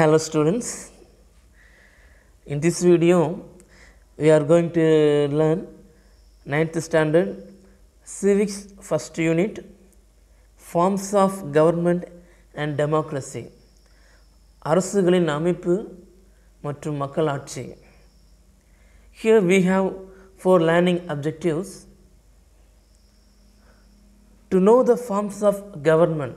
Hello students, in this video we are going to learn 9th standard civics first unit forms of government and democracy அரசுகளின் அமைப்பு மற்றும் மக்களாட்சி Here we have four learning objectives to know the forms of government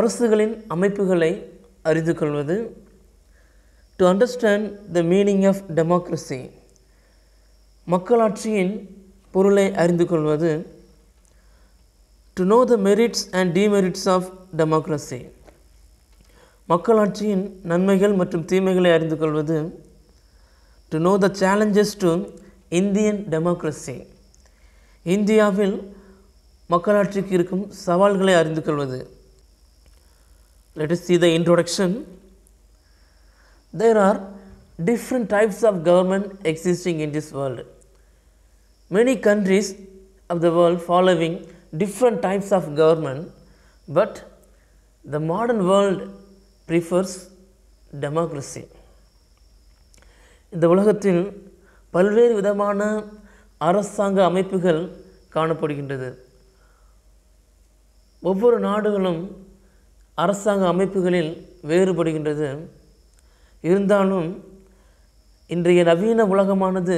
அரசுகளின் அமைப்புகளை அறிந்து கொள்வது to understand the meaning of democracy மக்களாட்சியின் பொருளை அறிந்து கொள்வது to know the merits and demerits of democracy மக்களாட்சியின் நன்மைகள் மற்றும் தீமைகளை அறிந்து கொள்வது to know the challenges to Indian democracy இந்தியாவில் மக்களாட்சிக்கு இருக்கும் சவால்களை அறிந்து கொள்வது Let us see the introduction. There are different types of government existing in this world. Many countries of the world following different types of government, but the modern world prefers democracy. இந்த உலகத்தில் பல்வேறு விதமான அரசாங்க அமைப்புகள் காணப்படுகின்றது ஒவ்வொரு நாடுகளும் அரசாங்க அமைப்புகளில் வேறுபடுகின்றது இருந்தாலும் இன்றைய நவீன உலகமானது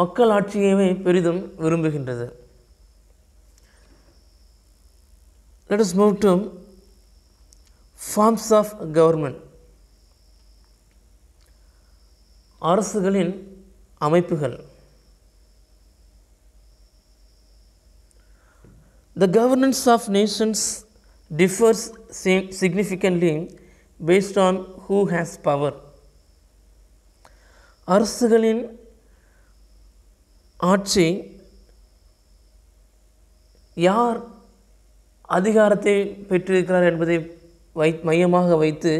மக்கள் ஆட்சியையே பெரிதும் விரும்புகின்றது let is move to forms of government அரசுகளின் அமைப்புகள் the governance of nations differs significantly based on who has power. அரசுகளின் ஆட்சி யார் அதிகாரத்தை பெற்றிருக்கிறார் என்பதை வை மையமாக வைத்து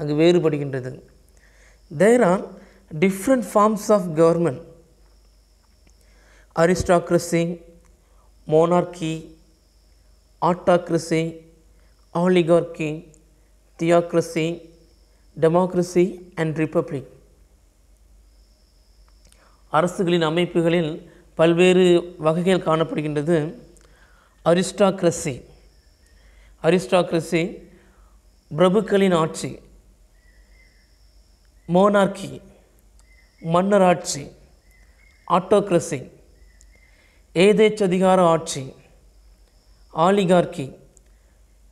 அங்கு வேறுபடுகின்றது there are different forms of government aristocracy monarchy autocracy oligarchy, theocracy, democracy and republic அரசுகளின் அமைப்புகளில் பல்வேறு வகைகள் காணப்படுகின்றது அரிஸ்டாக்ரஸி அரிஸ்டாக்ரஸி பிரபுக்களின் ஆட்சி மோனார்கி மன்னராட்சி ஆட்டோக்ரஸி ஏதேச்சதிகார ஆட்சி ஆலிகார்கி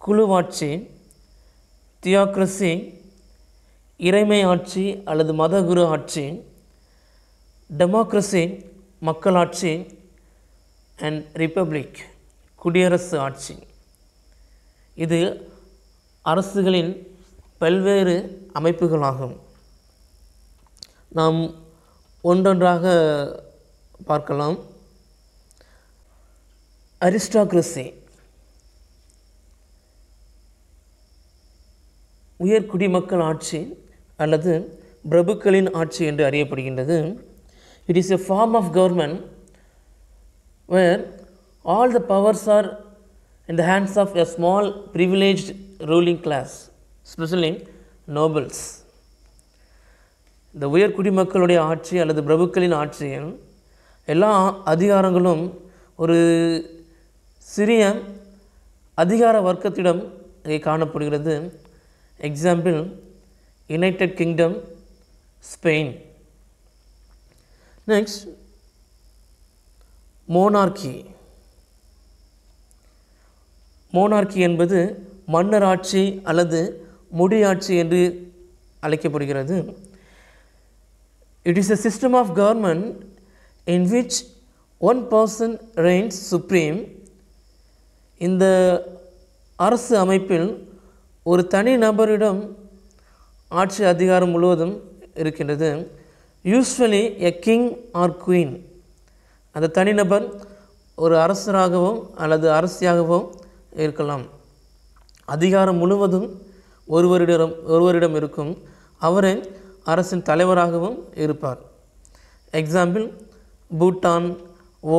குழுவாட்சி தியோக்ரஸி இறைமை ஆட்சி அல்லது மதகுரு ஆட்சி டெமோக்ரஸி மக்களாட்சி அண்ட் ரிப்பப்ளிக் குடியரசு ஆட்சி இது அரசுகளின் பல்வேறு அமைப்புகளாகும் நாம் ஒன்றொன்றாக பார்க்கலாம் அரிஸ்டாக்ரஸி உயர்குடிமக்கள் ஆட்சி அல்லது பிரபுக்களின் ஆட்சி என்று அறியப்படுகின்றது it is a form of government where all the powers are in the hands of a small privilege ruling class specially nobles இந்த உயர்குடிமக்களுடைய ஆட்சி அல்லது பிரபுக்களின் ஆட்சியில் எல்லா அதிகாரங்களும் ஒரு சிறிய அதிகார வர்க்கத்திடம் காணப்படுகிறது example United Kingdom Spain next monarchy monarchy என்பது மன்னர் ஆட்சி அல்லது முடியாட்சி என்று அழைக்கப்படுகிறது it is a system of government in which one person reigns supreme இந்த அரசு அமைப்பில் ஒரு தனி நபரிடம் ஆட்சி அதிகாரம் முழுவதும் இருக்கின்றது usually a king or queen அந்த தனிநபர் ஒரு அரசராகவோ அல்லது அரசியாகவோ இருக்கலாம் அதிகாரம் முழுவதும் ஒருவரிடம் ஒருவரிடம் இருக்கும் அவரே அரசின் தலைவராகவும் இருப்பார் எக்ஸாம்பிள் பூட்டான்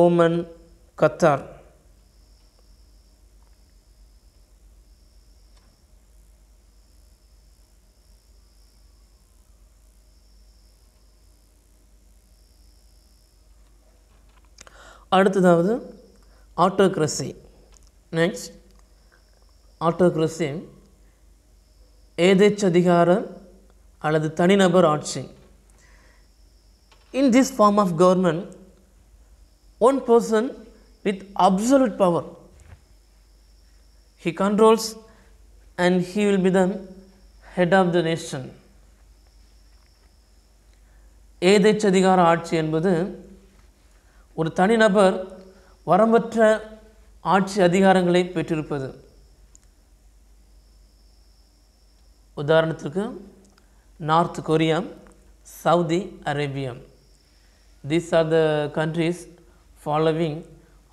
ஓமன் கத்தார் அடுத்ததாவது ஆட்டோக்ரஸி நெக்ஸ்ட் ஆட்டோக்ரஸி ஏதேச்சதிகார அல்லது தனிநபர் ஆட்சி in this form of government one person with absolute power controls and he will be be head of the nation ஏதேச்ச அதிகார ஆட்சி என்பது ஒரு தனிநபர் வரம்பற்ற ஆட்சி அதிகாரங்களை பெற்றிருப்பது உதாரணத்திற்கு North Korea Saudi Arabia these are the countries following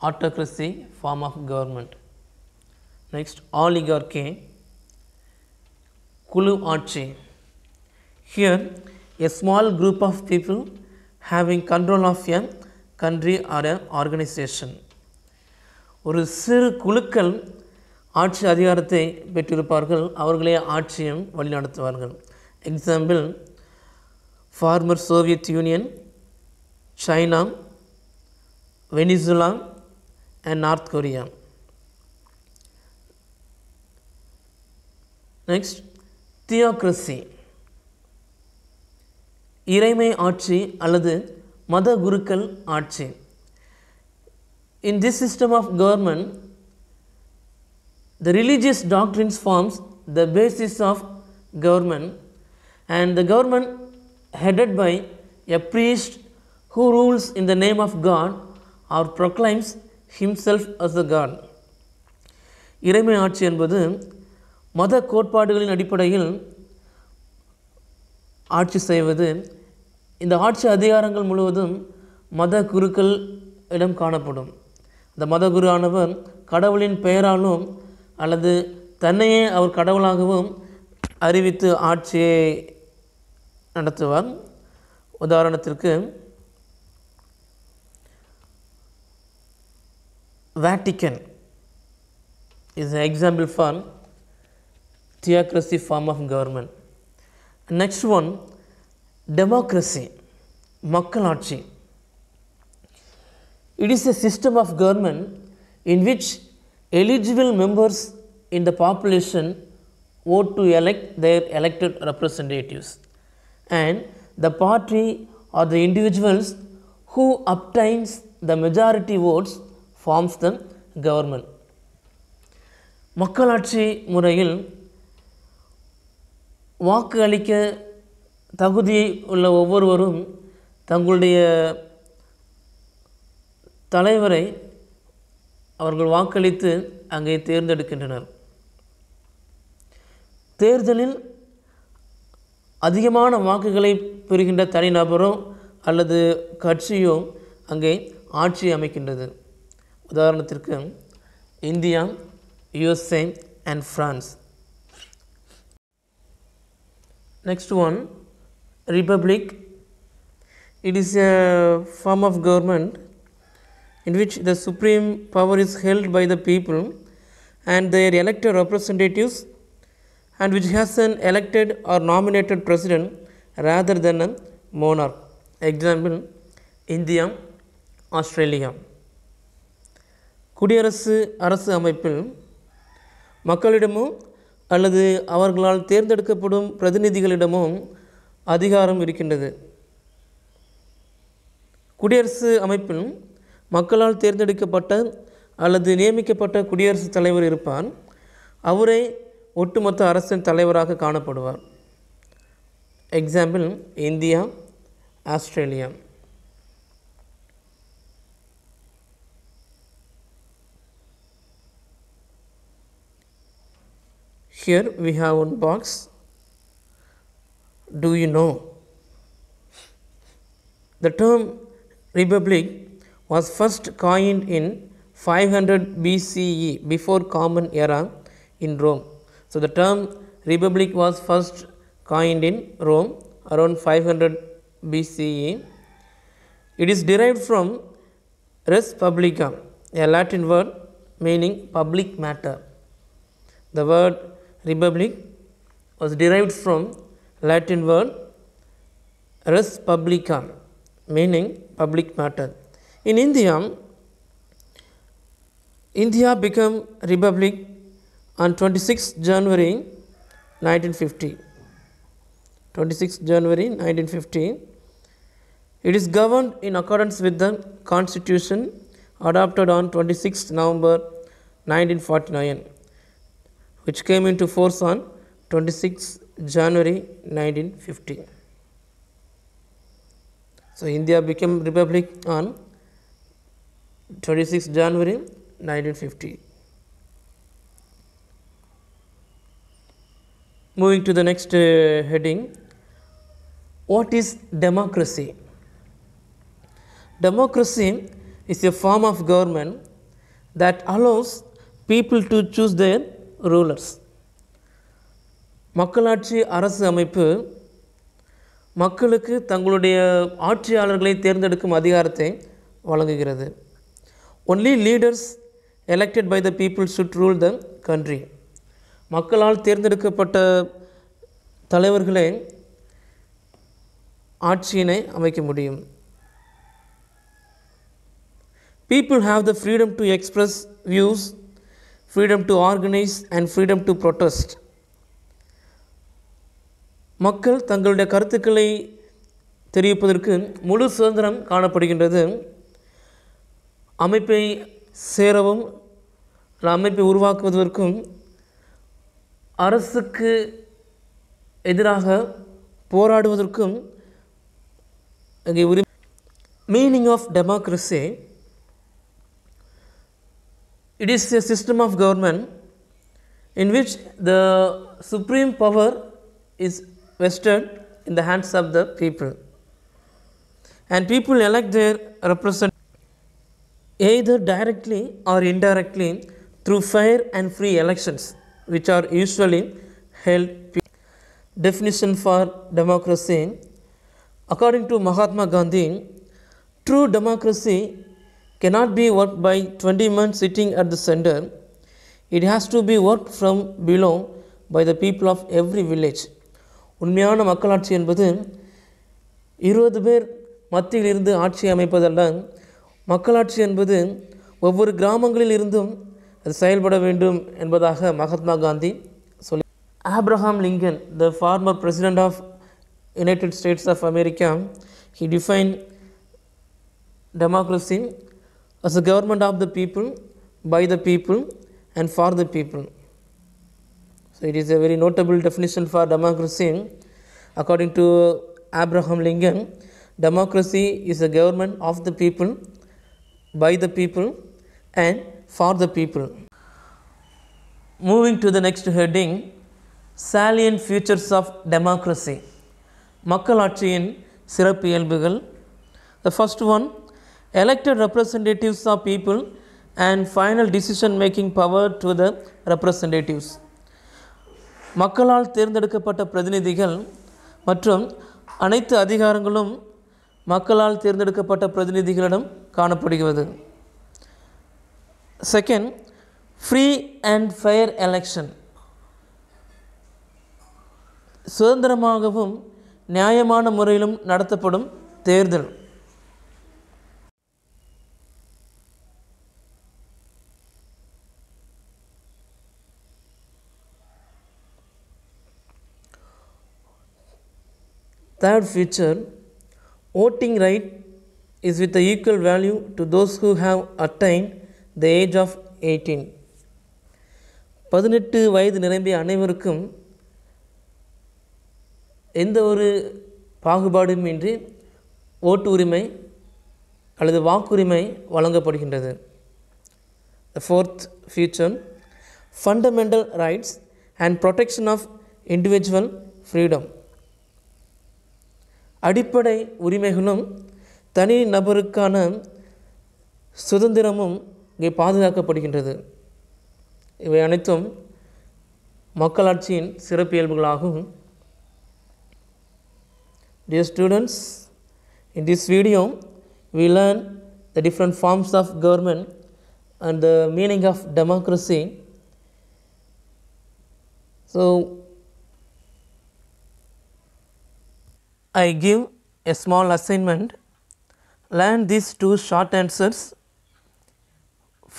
autocracy form of government next oligarchy குழு ஆட்சி here a small group of people having control of a country or organisation ஒரு சிறு குழுக்கள் ஆட்சி அதிகாரத்தை பெற்றிருப்பார்கள் அவர்களே ஆட்சியும் வழிநடத்துவார்கள் example former Soviet Union China Venezuela and North Korea next theocracy இறைமை ஆட்சி அல்லது மத குருக்கள் ஆட்சி in this system of government the religious doctrines forms the basis of government and the government headed by a priest who rules in the name of god or proclaims himself as a god இறைமை ஆட்சி என்பது மத கோட்பாடுகளின் அடிப்படையில் ஆட்சி செய்வது இந்த ஆட்சி அதிகாரங்கள் முழுவதும் மத குருக்கள் இடம் காணப்படும் இந்த மத குரு ஆனவர் கடவுளின் பெயராலும் அல்லது தன்னையே அவர் கடவுளாகவும் அறிவித்து ஆட்சியை நடத்துவார் உதாரணத்திற்கு Vatican is example for theocracy form of government next one democracy மக்களாட்சி it is a system of government in which eligible members in the population vote to elect their elected representatives and the party or the individuals who obtains the majority votes forms the government மக்களாட்சி முறையில் வாக்கு அளிக்க தகுதி உள்ள ஒவ்வொருவரும் தங்களுடைய தலைவரை அவர்கள் வாக்களித்து அங்கே தேர்ந்தெடுக்கின்றனர் தேர்தலில் அதிகமான வாக்குகளை பெறுகின்ற தனிநபரோ அல்லது கட்சியோ அங்கே ஆட்சி அமைக்கின்றது உதாரணத்திற்கு India USA and France next one republic it is a form of government in which the supreme power is held by the people and their elected representatives and which has an elected or nominated president rather than a monarch. Example India, Australia. குடியரசு அரசு அமைப்பில் மக்களிடமும் அல்லது அவர்களால் தேர்ந்தெடுக்கப்படும் பிரதிநிதிகளிடமும் அதிகாரம் இருக்கின்றது குடியரசு அமைப்பில் மக்களால் தேர்ந்தெடுக்கப்பட்ட அல்லது நியமிக்கப்பட்ட குடியரசுத் தலைவர் இருப்பார் அவரே ஒட்டுமொத்த அரசின் தலைவராக காணப்படுவார் example India Australia here we have one box do you know? The term republic was first coined in 500 BCE before common era in Rome. So, the term republic was first coined in Rome around 500 BCE. It is derived from res publica, a Latin word meaning public matter. The word republic was derived from Latin word res publica meaning public matter. In India, India became republic on 26 January 1950. 26 January 1950. It is governed in accordance with the constitution adopted on 26 November 1949 which came into force on 26 January 1950. So, India became republic on 26 January 1950. Moving to the next uh, heading, what is democracy? Democracy is a form of government that allows people to choose their rulers. மக்களாட்சி அரசு அமைப்பு மக்களுக்கு தங்களுடைய ஆட்சியாளர்களை தேர்ந்தெடுக்கும் அதிகாரத்தை வழங்குகிறது only leaders elected by the people should rule the country மக்களால் தேர்ந்தெடுக்கப்பட்ட தலைவர்களே ஆட்சியினை அமைக்க முடியும் people have the freedom to express views freedom to organise and freedom to protest மக்கள் தங்களுடைய கருத்துக்களை தெரிவிப்பதற்கு முழு சுதந்திரம் காணப்படுகின்றது அமைப்பை சேரவும் அமைப்பை உருவாக்குவதற்கும் அரசுக்கு எதிராக போராடுவதற்கும் இங்கே உரி meaning of democracy it is a system of government in which the supreme power is vested in the hands of the people. And people elect their representatives either directly or indirectly through fair and free elections, which are usually held. Definition for democracy According to Mahatma Gandhi, true democracy cannot be worked by 20 men sitting at the center. It has to be worked from below by the people of every village. உண்மையான மக்களாட்சி என்பது இருபது பேர் மத்தியில் இருந்து ஆட்சி அமைப்பதல்ல மக்களாட்சி என்பது ஒவ்வொரு கிராமங்களில் இருந்தும் அது செயல்பட வேண்டும் என்பதாக மகாத்மா காந்தி சொல்லி Abraham Lincoln the former president of United States of America he define democracy as a government of the people by the people and for the people So it is a very notable definition for democracy. According to Abraham Lincoln, democracy is a government of the people, by the people, and for the people. Moving to the next heading, salient features of democracy. மக்களாட்சியின் Begal. The first one, elected representatives of people and final decision making power to the representatives. மக்களால் தேர்ந்தெடுக்கப்பட்ட பிரதிநிதிகள் மற்றும் அனைத்து அதிகாரங்களும் மக்களால் தேர்ந்தெடுக்கப்பட்ட பிரதிநிதிகளிடம் காணப்படுகிறது second free and fair election சுதந்திரமாகவும் நியாயமான முறையிலும் நடத்தப்படும் தேர்தல் Third feature voting right is with the equal value to those who have attained the age of 18. பதினெட்டு வயது நிரம்பிய அனைவருக்கும் எந்த ஒரு பாகுபாடும் இன்றி ஓட்டு உரிமை அல்லது வாக்குரிமை வழங்கப்படுகின்றது the fourth feature fundamental rights and protection of individual freedom அடிப்படை உரிமைகளும் தனி நபருக்கான சுதந்திரமும் இங்கே பாதுகாக்கப்படுகின்றது இவை அனைத்தும் மக்களாட்சியின் சிறப்பியல்புகளாகும் dear students in this video we learn the different forms of government and the meaning of democracy so I give a small assignment learn these two short answers.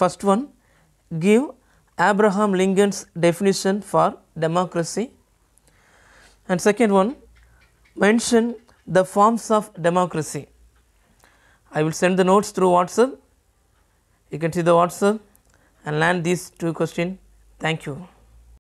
First one give Abraham Lincoln's definition for democracy and second one mention the forms of democracy. I will send the notes through WhatsApp. You can see the WhatsApp and learn these two questions. Thank you.